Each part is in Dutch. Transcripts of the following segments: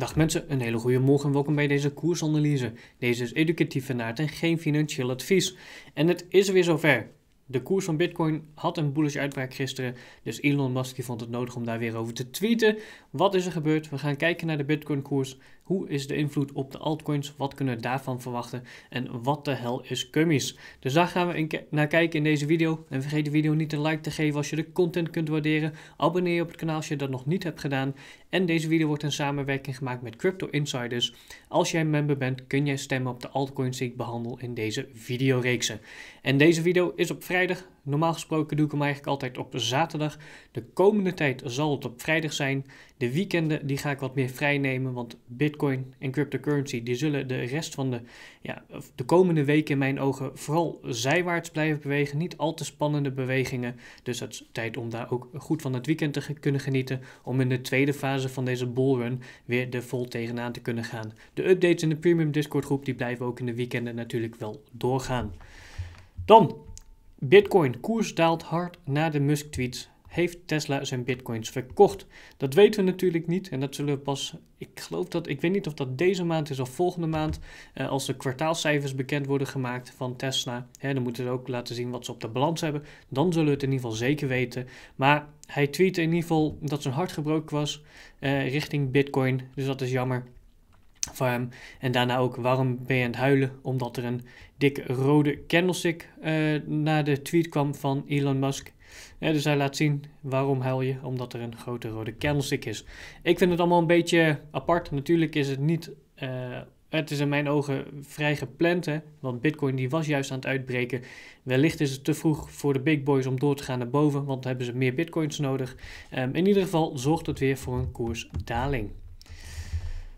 Dag mensen, een hele goede morgen. Welkom bij deze koersanalyse. Deze is educatief van aard en geen financieel advies. En het is weer zover. De koers van Bitcoin had een bullish uitbraak gisteren, dus Elon Musk vond het nodig om daar weer over te tweeten. Wat is er gebeurd? We gaan kijken naar de Bitcoin koers. Hoe is de invloed op de altcoins? Wat kunnen we daarvan verwachten? En wat de hel is Cummies? Dus daar gaan we naar kijken in deze video. En vergeet de video niet een like te geven als je de content kunt waarderen. Abonneer je op het kanaal als je dat nog niet hebt gedaan. En deze video wordt in samenwerking gemaakt met Crypto Insiders. Als jij member bent, kun jij stemmen op de altcoins die ik behandel in deze videoreeksen. En deze video is op vrijdag Normaal gesproken doe ik hem eigenlijk altijd op zaterdag. De komende tijd zal het op vrijdag zijn. De weekenden die ga ik wat meer vrij nemen, want Bitcoin en cryptocurrency die zullen de rest van de, ja, de komende weken in mijn ogen vooral zijwaarts blijven bewegen. Niet al te spannende bewegingen. Dus het is tijd om daar ook goed van het weekend te kunnen genieten. Om in de tweede fase van deze bullrun weer de vol tegenaan te kunnen gaan. De updates in de premium Discord groep die blijven ook in de weekenden natuurlijk wel doorgaan. Dan Bitcoin koers daalt hard na de Musk-tweets. Heeft Tesla zijn bitcoins verkocht? Dat weten we natuurlijk niet en dat zullen we pas, ik geloof dat, ik weet niet of dat deze maand is of volgende maand, eh, als de kwartaalcijfers bekend worden gemaakt van Tesla. Hè, dan moeten ze ook laten zien wat ze op de balans hebben. Dan zullen we het in ieder geval zeker weten. Maar hij tweette in ieder geval dat zijn hart gebroken was eh, richting bitcoin, dus dat is jammer van hem. En daarna ook, waarom ben je aan het huilen? Omdat er een dikke rode candlestick uh, naar de tweet kwam van Elon Musk. dus hij laat zien waarom huil je, omdat er een grote rode candlestick is. Ik vind het allemaal een beetje apart. Natuurlijk is het niet, eh, het is in mijn ogen vrij gepland, want Bitcoin die was juist aan het uitbreken. Wellicht is het te vroeg voor de big boys om door te gaan naar boven, want hebben ze meer Bitcoins nodig. Ehm, in ieder geval zorgt het weer voor een koersdaling.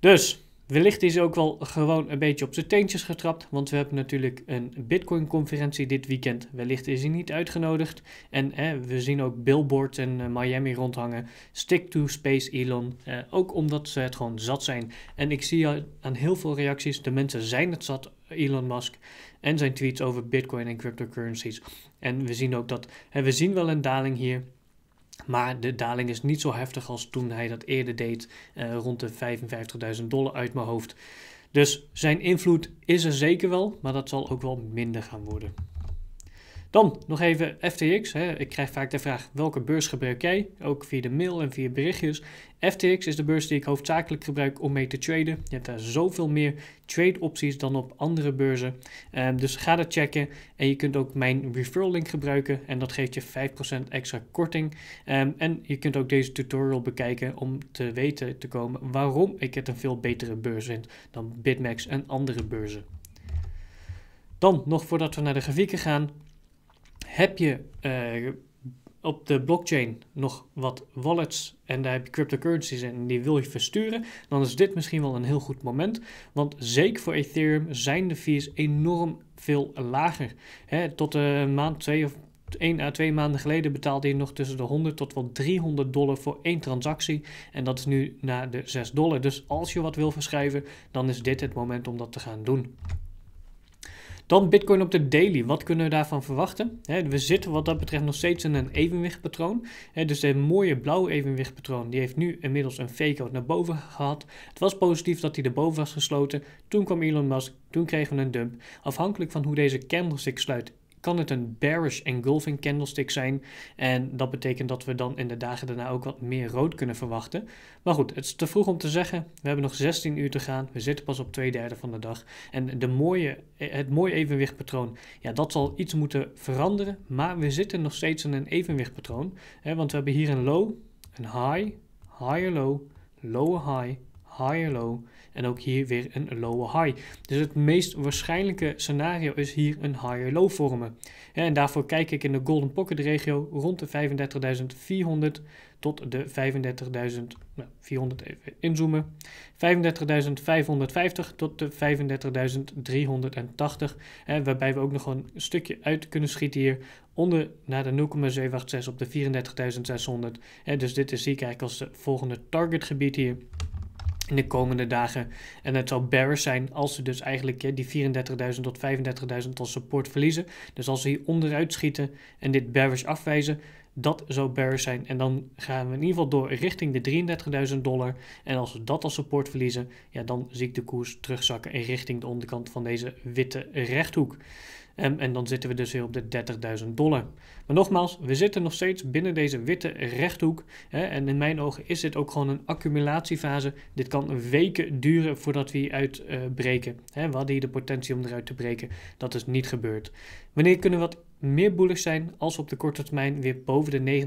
Dus Wellicht is ook wel gewoon een beetje op zijn teentjes getrapt, want we hebben natuurlijk een Bitcoin-conferentie dit weekend. Wellicht is hij niet uitgenodigd. En we zien ook Billboard en eh, Miami rondhangen. Stick to Space Elon. Eh, ook omdat ze het gewoon zat zijn. En ik zie aan heel veel reacties, de mensen zijn het zat, Elon Musk. En zijn tweets over Bitcoin en cryptocurrencies. En we zien ook dat, eh, we zien wel een daling hier. Maar de daling is niet zo heftig als toen hij dat eerder deed, eh, rond de 55.000 dollar uit mijn hoofd. Dus zijn invloed is er zeker wel, maar dat zal ook wel minder gaan worden. Dan nog even FTX. Hè. Ik krijg vaak de vraag welke beurs gebruik jij? Ook via de mail en via berichtjes. FTX is de beurs die ik hoofdzakelijk gebruik om mee te traden. Je hebt daar zoveel meer trade opties dan op andere beurzen. Ehm, dus ga dat checken. En je kunt ook mijn referral link gebruiken en dat geeft je 5% extra korting. Ehm, en je kunt ook deze tutorial bekijken om te weten te komen waarom ik het een veel betere beurs vind dan Bitmax en andere beurzen. Dan, nog voordat we naar de grafieken gaan, heb je eh, op de blockchain nog wat wallets en daar heb je cryptocurrencies en die wil je versturen, dan is dit misschien wel een heel goed moment. Want zeker voor Ethereum zijn de fees enorm veel lager. Hè, tot een maand, twee of één à eh, twee maanden geleden betaalde je nog tussen de 100 tot wel 300 dollar voor één transactie. En dat is nu naar de 6 dollar. Dus als je wat wil verschrijven, dan is dit het moment om dat te gaan doen. Dan Bitcoin op de daily. Wat kunnen we daarvan verwachten? we zitten wat dat betreft nog steeds in een evenwichtpatroon. dus de mooie blauwe evenwichtpatroon die heeft nu inmiddels een fake-out naar boven gehad. Het was positief dat hij erboven was gesloten. Toen kwam Elon Musk, toen kregen we een dump. Afhankelijk van hoe deze candlestick sluit kan het een bearish engulfing candlestick zijn. En dat betekent dat we dan in de dagen daarna ook wat meer rood kunnen verwachten. Maar goed, het is te vroeg om te zeggen. We hebben nog 16 uur te gaan. We zitten pas op twee derde van de dag. En de mooie, eh, het mooie evenwichtpatroon, ja, dat zal iets moeten veranderen. Maar we zitten nog steeds in een evenwichtpatroon. Hè, want we hebben hier een low, een high, higher low, lower high, higher low en ook hier weer een lower high. Dus het meest waarschijnlijke scenario is hier een higher low vormen. En daarvoor kijk ik in de golden pocket regio rond de 35.400 tot de 35.400 nou, even inzoomen. 35.550 tot de 35.380. Waarbij we ook nog een stukje uit kunnen schieten hier onder naar de 0,786 op de 34.600. Dus dit is zie ik eigenlijk als het volgende targetgebied hier in de komende dagen. En het zal bearish zijn als ze dus eigenlijk die 34.000 tot 35.000 als support verliezen. Dus als ze hier onderuit schieten en dit bearish afwijzen, dat zou bearish zijn. En dan gaan we in ieder geval door richting de 33.000 dollar. En als we dat als support verliezen, ja, dan zie ik de koers terugzakken in richting de onderkant van deze witte rechthoek. Ehm, en dan zitten we dus weer op de 30.000 dollar. Maar nogmaals, we zitten nog steeds binnen deze witte rechthoek. Hè, en in mijn ogen is dit ook gewoon een accumulatiefase. Dit kan weken duren voordat we hier uitbreken. Eh, uh, we hadden hier de potentie om eruit te breken. Dat is niet gebeurd. Wanneer kunnen we wat meer boelig zijn als we op de korte termijn weer boven de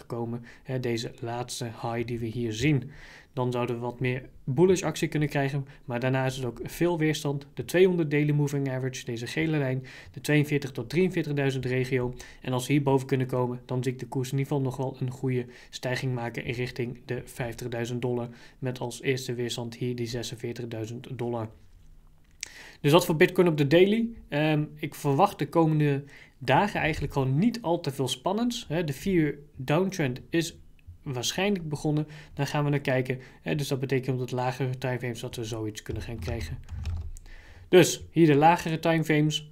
39.250 komen. Hè, deze laatste high die we hier zien. Dan zouden we wat meer bullish actie kunnen krijgen. Maar daarna is het ook veel weerstand. De 200 daily moving average, deze gele lijn. De 42 tot 43.000 regio. En als we hierboven kunnen komen, dan zie ik de koers in ieder geval nog wel een goede stijging maken in richting de 50.000 dollar. Met als eerste weerstand hier die 46.000 dollar. Dus dat voor Bitcoin op de daily. Ehm, ik verwacht de komende dagen eigenlijk gewoon niet al te veel spannends. De 4 downtrend is waarschijnlijk begonnen. Dan gaan we naar kijken. dus dat betekent op dat lagere timeframes dat we zoiets kunnen gaan krijgen. Dus hier de lagere timeframes.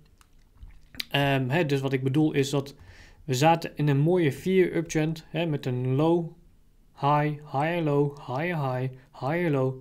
Ehm, hè, dus wat ik bedoel is dat we zaten in een mooie 4 uptrend hè, met een low, high, higher low, higher high, higher low,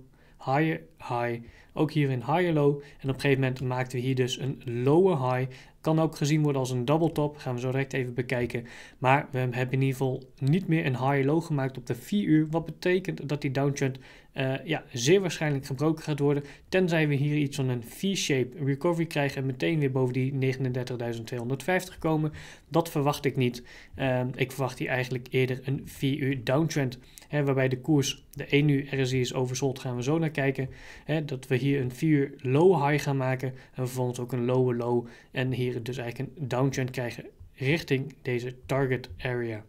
higher high. Ook hier in higher low. En op een gegeven moment maakten we hier dus een lower high. Kan ook gezien worden als een double top, gaan we zo direct even bekijken. Maar we hebben in ieder geval niet meer een high-low gemaakt op de 4 uur, wat betekent dat die downtrend eh, ja, zeer waarschijnlijk gebroken gaat worden. Tenzij we hier iets van een V-shape recovery krijgen en meteen weer boven die 39.250 komen. Dat verwacht ik niet. Ehm, ik verwacht hier eigenlijk eerder een 4-uur downtrend. Hè, waarbij de koers, de 1 uur RSI is oversold, gaan we zo naar kijken. Hè, dat we hier een 4 low high gaan maken en vervolgens ook een lower low. En hier dus eigenlijk een downtrend krijgen richting deze target area.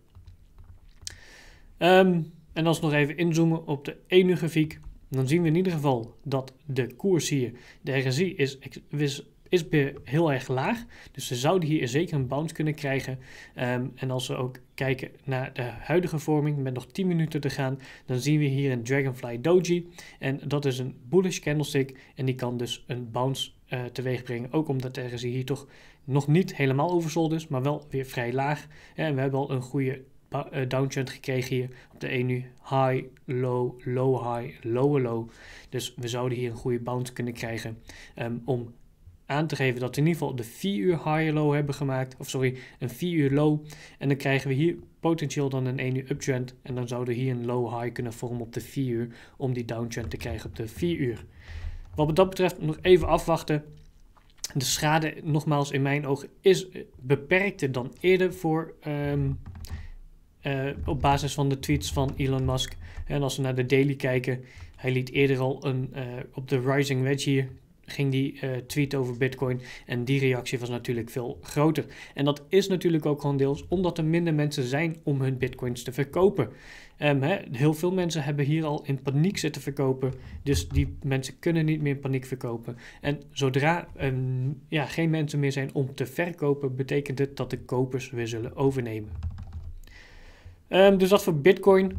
Um, en als we nog even inzoomen op de ene grafiek, dan zien we in ieder geval dat de koers hier, de RSI, is, is, is heel erg laag. Dus ze zouden hier zeker een bounce kunnen krijgen. Ehm, en als we ook kijken naar de huidige vorming met nog 10 minuten te gaan, dan zien we hier een Dragonfly Doji. En dat is een bullish candlestick en die kan dus een bounce uh, teweeg brengen. Ook omdat de RSI hier toch nog niet helemaal oversold is, maar wel weer vrij laag. En we hebben al een goede eh, downtrend gekregen hier. Op de 1 e u high, low, low high, lower low. Dus we zouden hier een goede bounce kunnen krijgen ehm, om aan te geven dat we in ieder geval de 4 uur high low hebben gemaakt. Of sorry, een 4 uur low. En dan krijgen we hier potentieel dan een 1 e uur uptrend. En dan zouden we hier een low high kunnen vormen op de 4 uur. Om die downtrend te krijgen op de 4 uur. Wat dat betreft nog even afwachten. De schade, nogmaals in mijn ogen is eh, beperkter dan eerder voor ehm, eh, op basis van de tweets van Elon Musk. En als we naar de daily kijken, hij liet eerder al een, eh, op de Rising Wedge hier, ging die eh, tweet over Bitcoin. En die reactie was natuurlijk veel groter. En dat is natuurlijk ook gewoon deels omdat er minder mensen zijn om hun Bitcoins te verkopen. Ehm, heel veel mensen hebben hier al in paniek zitten verkopen. Dus die mensen kunnen niet meer in paniek verkopen. En zodra um, ja, geen mensen meer zijn om te verkopen, betekent het dat de kopers weer zullen overnemen. Ehm, dus dat voor Bitcoin.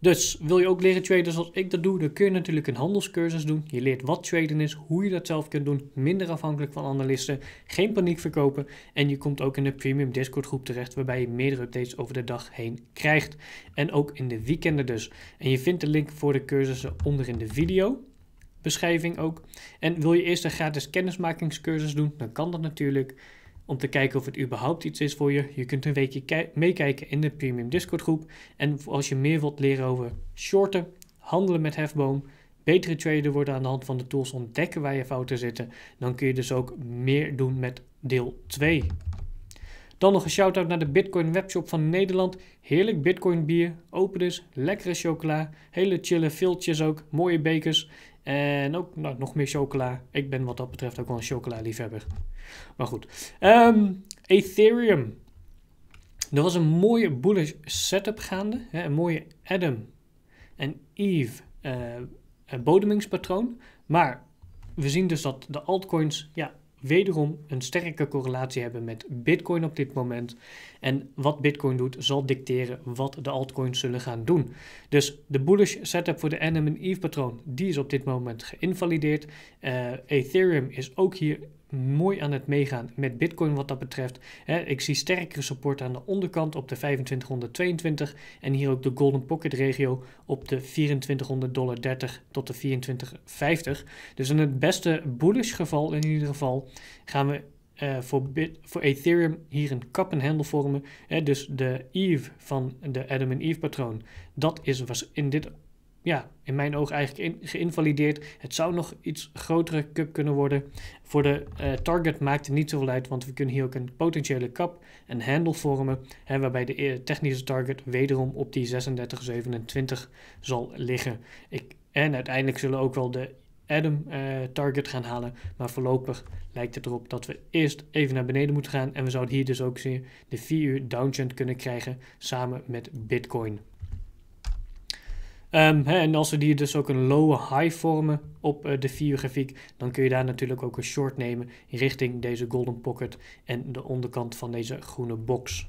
Dus wil je ook leren traden zoals ik dat doe, dan kun je natuurlijk een handelscursus doen. Je leert wat traden is, hoe je dat zelf kunt doen, minder afhankelijk van analisten, geen paniek verkopen en je komt ook in de premium Discord groep terecht waarbij je meerdere updates over de dag heen krijgt en ook in de weekenden dus. En je vindt de link voor de cursussen onder in de video beschrijving ook. En wil je eerst een gratis kennismakingscursus doen, dan kan dat natuurlijk om te kijken of het überhaupt iets is voor je. Je kunt een weekje meekijken in de Premium Discord groep. En als je meer wilt leren over shorten, handelen met hefboom, betere trader worden aan de hand van de tools ontdekken waar je fouten zitten, dan kun je dus ook meer doen met deel 2. Dan nog een shout-out naar de Bitcoin Webshop van Nederland. Heerlijk Bitcoin bier, open dus, lekkere chocola, hele chille filtjes ook, mooie bekers. En ook nou, nog meer chocola. Ik ben wat dat betreft ook wel een chocola-liefhebber. Maar goed. Ehm, Ethereum. Er was een mooie bullish setup gaande. Hè? Een mooie Adam en Eve uh, bodemingspatroon. Maar we zien dus dat de altcoins ja, wederom een sterke correlatie hebben met Bitcoin op dit moment. En wat Bitcoin doet, zal dicteren wat de altcoins zullen gaan doen. Dus de bullish setup voor de NM Eve patroon, die is op dit moment geïnvalideerd. Eh, Ethereum is ook hier mooi aan het meegaan met Bitcoin wat dat betreft. ik zie sterkere support aan de onderkant op de 2522 en hier ook de Golden Pocket regio op de 2400 dollar 30 tot de 2450. Dus in het beste bullish geval in ieder geval gaan we eh, voor, voor Ethereum hier een kap en handel vormen. dus de Eve van de Adam en Eve patroon, dat is was in dit ja, in mijn oog eigenlijk geïnvalideerd. Het zou nog iets grotere cup kunnen worden. Voor de eh, target maakt het niet zoveel uit, want we kunnen hier ook een potentiële cup en handle vormen, waarbij de eh, technische target wederom op die 36,27 zal liggen. Ik, en uiteindelijk zullen ook wel de Adam eh, target gaan halen, maar voorlopig lijkt het erop dat we eerst even naar beneden moeten gaan en we zouden hier dus ook de 4 uur downtrend kunnen krijgen samen met Bitcoin. Ehm, hè, en als we hier dus ook een low high vormen op eh, de vier grafiek, dan kun je daar natuurlijk ook een short nemen richting deze golden pocket en de onderkant van deze groene box.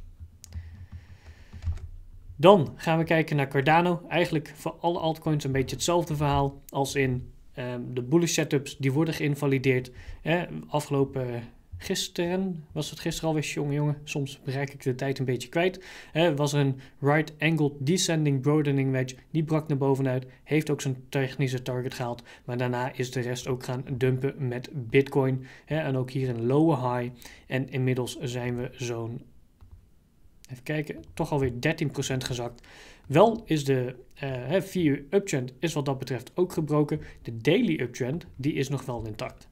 Dan gaan we kijken naar Cardano. Eigenlijk voor alle altcoins een beetje hetzelfde verhaal als in ehm, de bullish setups. Die worden geïnvalideerd. Hè, afgelopen gisteren, was het gisteren alweer, jongen, jongen, soms bereik ik de tijd een beetje kwijt, hè, was er een right angle descending broadening wedge, die brak naar bovenuit, heeft ook zijn technische target gehaald, maar daarna is de rest ook gaan dumpen met bitcoin, hè, en ook hier een lower high, en inmiddels zijn we zo'n Even kijken, toch alweer 13% gezakt. Wel is de 4-uur eh, uptrend is wat dat betreft ook gebroken. De daily uptrend die is nog wel intact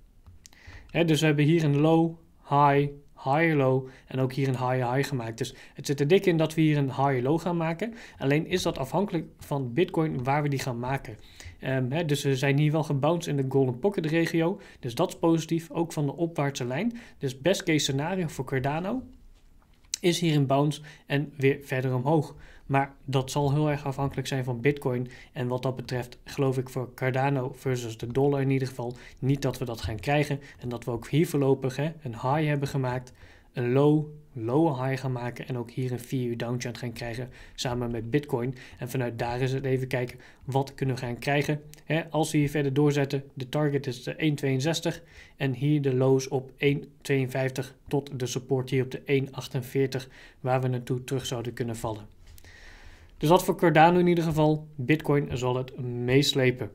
dus we hebben hier een low, high, high, low en ook hier een high, high gemaakt. Dus het zit er dik in dat we hier een high, low gaan maken. Alleen is dat afhankelijk van Bitcoin waar we die gaan maken. Ehm, dus we zijn hier wel gebounced in de golden pocket regio. Dus dat is positief, ook van de opwaartse lijn. Dus best case scenario voor Cardano is hier in bounce en weer verder omhoog. Maar dat zal heel erg afhankelijk zijn van Bitcoin. En wat dat betreft geloof ik voor Cardano versus de dollar in ieder geval niet dat we dat gaan krijgen. En dat we ook hier voorlopig hè, een high hebben gemaakt, een low lower high gaan maken en ook hier een 4 uur downtrend gaan krijgen samen met Bitcoin. En vanuit daar is het even kijken wat kunnen we gaan krijgen. als we hier verder doorzetten, de target is de 1,62 en hier de lows op 1,52 tot de support hier op de 1,48 waar we naartoe terug zouden kunnen vallen. Dus dat voor Cardano in ieder geval. Bitcoin zal het meeslepen.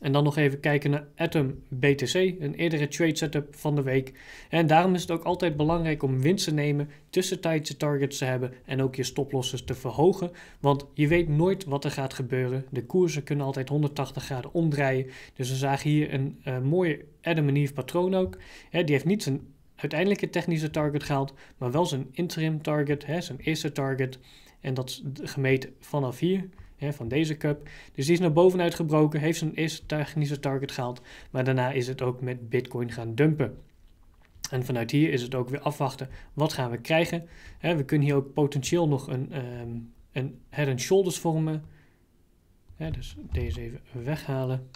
En dan nog even kijken naar Atom BTC, een eerdere trade setup van de week. En daarom is het ook altijd belangrijk om winst te nemen, tussentijdse targets te hebben en ook je stoplosses te verhogen. Want je weet nooit wat er gaat gebeuren. De koersen kunnen altijd 180 graden omdraaien. Dus we zagen hier een uh, mooie Adam en Eve patroon ook. die heeft niet zijn uiteindelijke technische target gehaald, maar wel zijn interim target, zijn eerste target. En dat is gemeten vanaf hier hè, van deze cup. Dus die is naar bovenuit gebroken, heeft zijn eerste technische target gehaald, maar daarna is het ook met Bitcoin gaan dumpen. En vanuit hier is het ook weer afwachten, wat gaan we krijgen? Hè, we kunnen hier ook potentieel nog een, ehm, een head and shoulders vormen. dus deze even weghalen.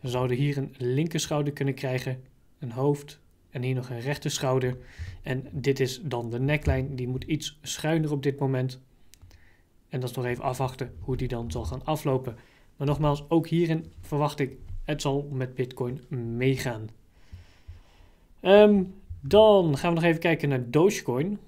We zouden hier een linkerschouder kunnen krijgen, een hoofd, en hier nog een rechter schouder. En dit is dan de neklijn. die moet iets schuiner op dit moment. En dat is nog even afwachten hoe die dan zal gaan aflopen. Maar nogmaals, ook hierin verwacht ik, het zal met Bitcoin meegaan. Ehm, dan gaan we nog even kijken naar Dogecoin.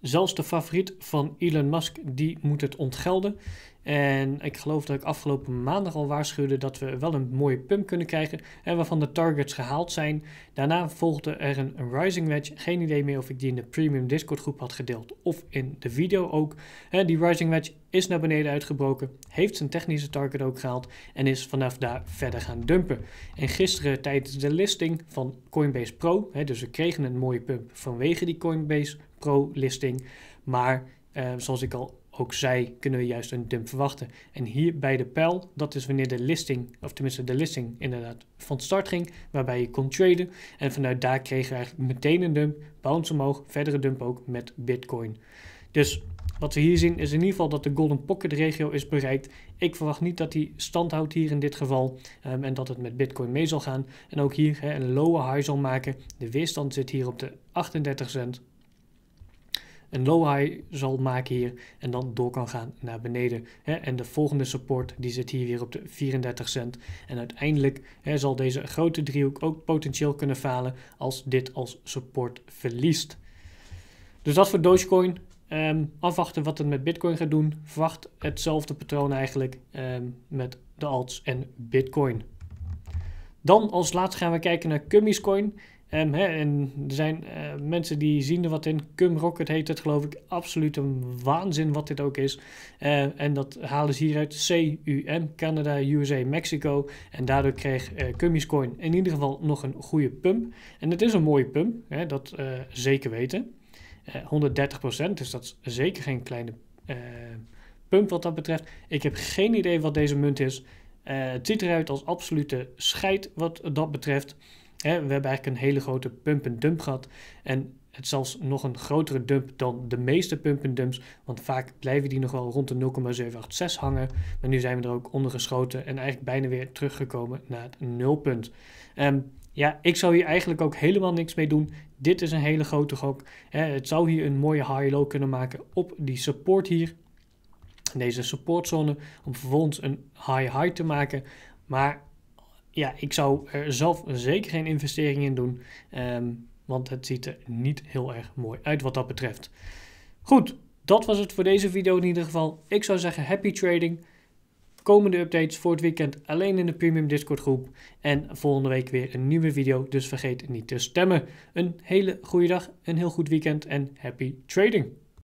Zelfs de favoriet van Elon Musk, die moet het ontgelden. En ik geloof dat ik afgelopen maandag al waarschuwde dat we wel een mooie pump kunnen krijgen. En waarvan de targets gehaald zijn. Daarna volgde er een, rising wedge. Geen idee meer of ik die in de premium Discord groep had gedeeld. Of in de video ook. En die rising wedge is naar beneden uitgebroken. Heeft zijn technische target ook gehaald. En is vanaf daar verder gaan dumpen. En gisteren tijdens de listing van Coinbase Pro. Hè, dus we kregen een mooie pump vanwege die Coinbase Pro listing. Maar eh, zoals ik al ook zij kunnen we juist een dump verwachten. En hier bij de pijl, dat is wanneer de listing, of tenminste de listing inderdaad van start ging, waarbij je kon traden. En vanuit daar kregen we eigenlijk meteen een dump, bounce omhoog, verdere dump ook met Bitcoin. Dus wat we hier zien is in ieder geval dat de Golden Pocket regio is bereikt. Ik verwacht niet dat die stand houdt hier in dit geval ehm, en dat het met Bitcoin mee zal gaan. En ook hier een lower high zal maken. De weerstand zit hier op de 38 cent een low high zal maken hier en dan door kan gaan naar beneden. En de volgende support die zit hier weer op de 34 cent. En uiteindelijk zal deze grote driehoek ook potentieel kunnen falen als dit als support verliest. Dus dat voor Dogecoin. Ehm, afwachten wat het met Bitcoin gaat doen. Verwacht hetzelfde patroon eigenlijk ehm, met de alts en Bitcoin. Dan als laatste gaan we kijken naar Cummies Coin. Ehm, en er zijn eh, mensen die zien er wat in. Cum Rocket heet het geloof ik. Absoluut een waanzin wat dit ook is. Eh, en dat halen ze hieruit CUM, Canada, USA, Mexico. En daardoor kreeg uh, eh, Cummies Coin in ieder geval nog een goede pump. En het is een mooie pump, dat zeker weten. 130%, dus dat is zeker geen kleine pump wat dat betreft. Ik heb geen idee wat deze munt is. het ziet eruit als absolute scheid wat dat betreft. Hè, we hebben eigenlijk een hele grote pump en dump gehad. En het zelfs nog een grotere dump dan de meeste pump en dumps Want vaak blijven die nog wel rond de 0,786 hangen. Maar nu zijn we er ook ondergeschoten en eigenlijk bijna weer teruggekomen naar het nulpunt. Ehm, ja, ik zou hier eigenlijk ook helemaal niks mee doen. Dit is een hele grote gok. het zou hier een mooie high-low kunnen maken op die support hier. Deze supportzone. Om vervolgens een high-high te maken. Maar ja, ik zou er zelf zeker geen investering in doen. Ehm, want het ziet er niet heel erg mooi uit wat dat betreft. Goed, dat was het voor deze video in ieder geval. Ik zou zeggen happy trading. Komende updates voor het weekend alleen in de Premium Discord groep. En volgende week weer een nieuwe video, dus vergeet niet te stemmen. Een hele goede dag, een heel goed weekend en happy trading.